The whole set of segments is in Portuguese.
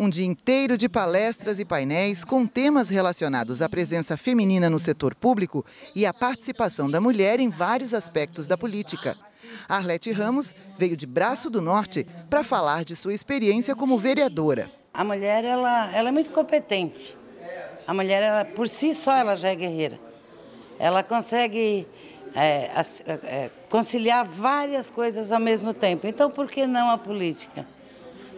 Um dia inteiro de palestras e painéis com temas relacionados à presença feminina no setor público e à participação da mulher em vários aspectos da política. Arlete Ramos veio de Braço do Norte para falar de sua experiência como vereadora. A mulher ela, ela é muito competente. A mulher ela, por si só ela já é guerreira. Ela consegue é, é, é conciliar várias coisas ao mesmo tempo. Então por que não a política?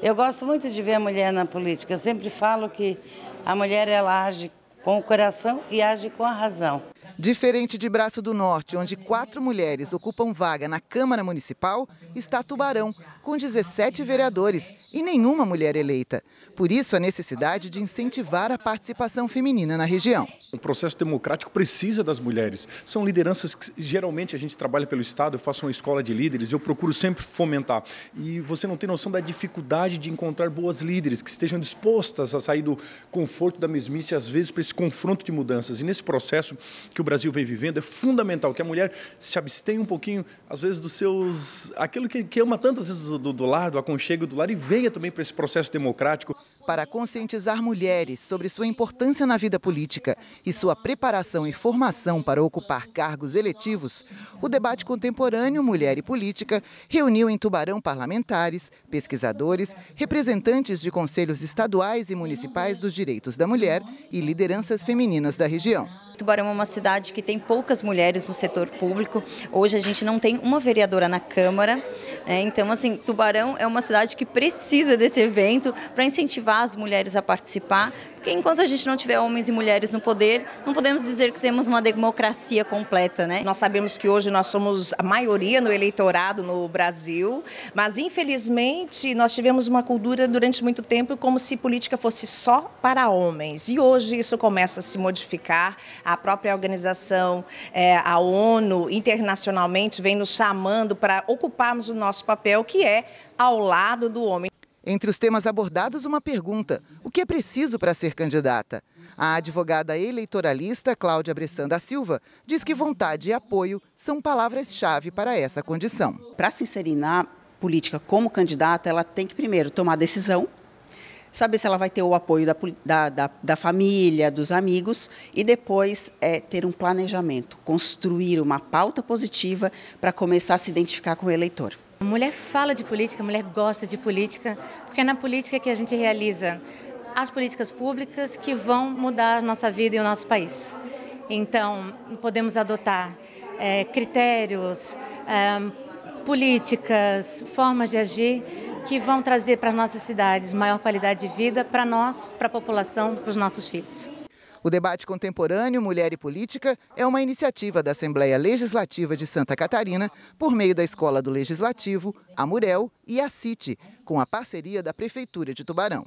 Eu gosto muito de ver a mulher na política. Eu sempre falo que a mulher ela age com o coração e age com a razão. Diferente de Braço do Norte, onde quatro mulheres ocupam vaga na Câmara Municipal, está Tubarão, com 17 vereadores e nenhuma mulher eleita. Por isso, a necessidade de incentivar a participação feminina na região. O processo democrático precisa das mulheres. São lideranças que geralmente a gente trabalha pelo Estado, eu faço uma escola de líderes, eu procuro sempre fomentar. E você não tem noção da dificuldade de encontrar boas líderes que estejam dispostas a sair do conforto da mesmice, às vezes, para esse confronto de mudanças. E nesse processo que o Brasil vem vivendo, é fundamental que a mulher se abstenha um pouquinho, às vezes, dos seus. aquilo que, que ama tanto, às vezes, do, do, do lar, do aconchego do lar, e venha também para esse processo democrático. Para conscientizar mulheres sobre sua importância na vida política e sua preparação e formação para ocupar cargos eletivos, o debate contemporâneo Mulher e Política reuniu em Tubarão parlamentares, pesquisadores, representantes de conselhos estaduais e municipais dos direitos da mulher e lideranças femininas da região. Tubarão é uma cidade cidade que tem poucas mulheres no setor público. Hoje a gente não tem uma vereadora na Câmara. Né? Então, assim, Tubarão é uma cidade que precisa desse evento para incentivar as mulheres a participar, porque enquanto a gente não tiver homens e mulheres no poder, não podemos dizer que temos uma democracia completa, né? Nós sabemos que hoje nós somos a maioria no eleitorado no Brasil, mas infelizmente nós tivemos uma cultura durante muito tempo como se política fosse só para homens. E hoje isso começa a se modificar. A própria organização, é, a ONU, internacionalmente, vem nos chamando para ocuparmos o nosso papel, que é ao lado do homem. Entre os temas abordados, uma pergunta: o que é preciso para ser candidata? A advogada eleitoralista Cláudia Bressan da Silva diz que vontade e apoio são palavras-chave para essa condição. Para se inserir na política como candidata, ela tem que primeiro tomar decisão, saber se ela vai ter o apoio da, da, da família, dos amigos e depois é, ter um planejamento, construir uma pauta positiva para começar a se identificar com o eleitor. A mulher fala de política, a mulher gosta de política, porque é na política que a gente realiza as políticas públicas que vão mudar a nossa vida e o nosso país. Então, podemos adotar é, critérios, é, políticas, formas de agir que vão trazer para nossas cidades maior qualidade de vida para nós, para a população, para os nossos filhos. O debate contemporâneo Mulher e Política é uma iniciativa da Assembleia Legislativa de Santa Catarina por meio da Escola do Legislativo, a Murel e a CITE, com a parceria da Prefeitura de Tubarão.